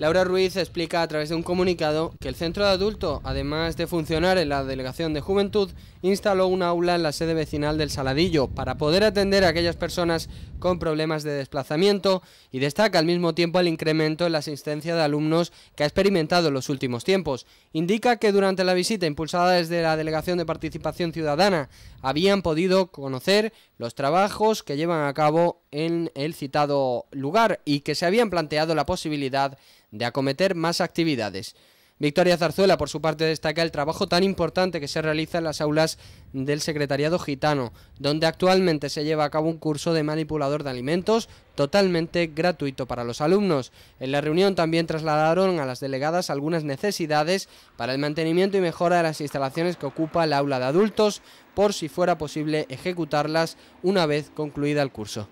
Laura Ruiz explica a través de un comunicado que el centro de adulto, además de funcionar en la Delegación de Juventud, instaló un aula en la sede vecinal del Saladillo para poder atender a aquellas personas con problemas de desplazamiento y destaca al mismo tiempo el incremento en la asistencia de alumnos que ha experimentado en los últimos tiempos. Indica que durante la visita impulsada desde la Delegación de Participación Ciudadana habían podido conocer los trabajos que llevan a cabo en el citado lugar y que se habían planteado la posibilidad de acometer más actividades. Victoria Zarzuela, por su parte, destaca el trabajo tan importante que se realiza en las aulas del Secretariado Gitano, donde actualmente se lleva a cabo un curso de manipulador de alimentos totalmente gratuito para los alumnos. En la reunión también trasladaron a las delegadas algunas necesidades para el mantenimiento y mejora de las instalaciones que ocupa el aula de adultos, por si fuera posible ejecutarlas una vez concluida el curso.